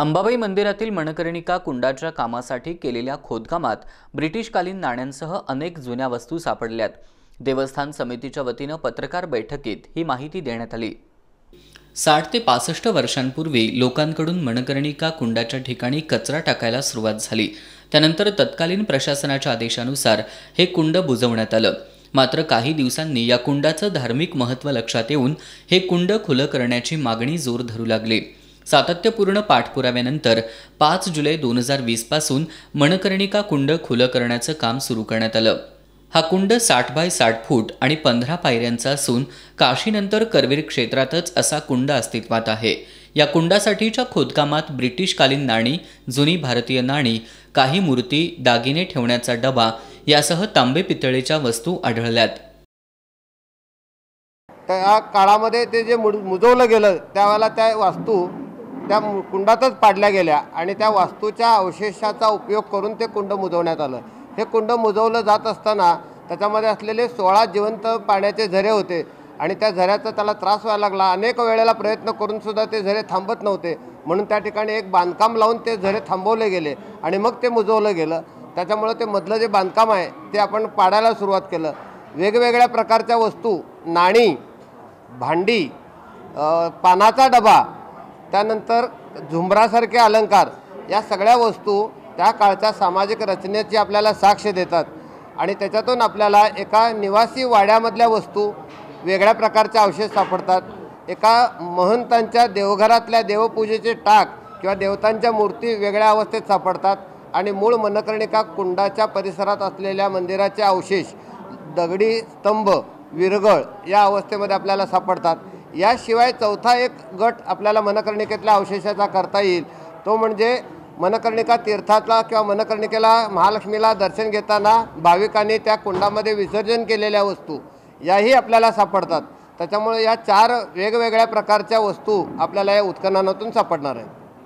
अंबाबाई मंदिरातील मणकर्णिका कुंडाच्या कामासाठी केलेल्या खोदकामात ब्रिटिशकालीन नाण्यांसह अनेक जुन्या वस्तू सापडल्यात देवस्थान समितीच्या वतीनं पत्रकार बैठकीत ही माहिती देण्यात आली साठ ते पासष्ट वर्षांपूर्वी लोकांकडून मणकर्णिका कुंडाच्या ठिकाणी कचरा टाकायला सुरुवात झाली त्यानंतर तत्कालीन प्रशासनाच्या आदेशानुसार हे कुंड बुजवण्यात आलं मात्र काही दिवसांनी या कुंडाचं धार्मिक महत्त्व लक्षात येऊन हे कुंड खुलं करण्याची मागणी जोर धरू लागली सातत्यपूर्ण पाठपुराव्यानंतर पाच जुलै दोन हजार वीसपासून मणकर्णिका कुंड खुलं करण्याचं काम सुरू करण्यात आलं हा कुंड साठ बाय साठ फूट आणि पंधरा पायऱ्यांचा असून काशीनंतर करवीर क्षेत्रातच असा कुंड अस्तित्वात आहे या कुंडासाठीच्या खोदकामात ब्रिटिशकालीन नाणी जुनी भारतीय नाणी काही मूर्ती दागिने ठेवण्याचा डबा यासह तांबे पितळेच्या वस्तू आढळल्यात त्या काळामध्ये ते जे मुजवलं गेलं त्यावेळेला त्या वास्तू त्या कुंडातच पाडल्या गेल्या आणि त्या वास्तूच्या अवशेषाचा उपयोग करून ते कुंड मुजवण्यात आलं हे कुंड मुजवलं जात असताना त्याच्यामध्ये असलेले सोळा जिवंत पाण्याचे झरे होते आणि त्या झऱ्याचा त्याला त्रास व्हायला लागला अनेक वेळेला प्रयत्न करूनसुद्धा ते झरे थांबत नव्हते म्हणून त्या ठिकाणी एक बांधकाम लावून ते झरे थांबवले गेले आणि मग ते मुजवलं गेलं त्याच्यामुळं ते मधलं जे बांधकाम आहे ते आपण पाडायला सुरुवात केलं वेगवेगळ्या प्रकारच्या वस्तू नाणी भांडी पानाचा डबा त्यानंतर झुंबरासारखे अलंकार या सगळ्या वस्तू त्या काळच्या सामाजिक रचनेची आपल्याला साक्ष देतात आणि त्याच्यातून आपल्याला एका निवासी वाड्यामधल्या वस्तू वेगळ्या प्रकारचे अवशेष सापडतात एका महंतांच्या देवघरातल्या देवपूजेचे टाक किंवा देवतांच्या मूर्ती वेगळ्या अवस्थेत सापडतात आणि मूळ मनकर्णिका कुंडाच्या परिसरात असलेल्या मंदिराचे अवशेष दगडी स्तंभ विरगळ या अवस्थेमध्ये आपल्याला सापडतात याशिवाय चौथा एक गट आपल्याला मनकर्णिकेतल्या अवशेषाचा करता येईल तो म्हणजे मनकर्णिका तीर्थातला किंवा मनकर्णिकेला महालक्ष्मीला दर्शन घेताना भाविकांनी त्या कुंडामध्ये विसर्जन केलेल्या वस्तू याही आपल्याला सापडतात त्याच्यामुळे या चार वेगवेगळ्या प्रकारच्या वस्तू आपल्याला या उत्खननातून सापडणार आहेत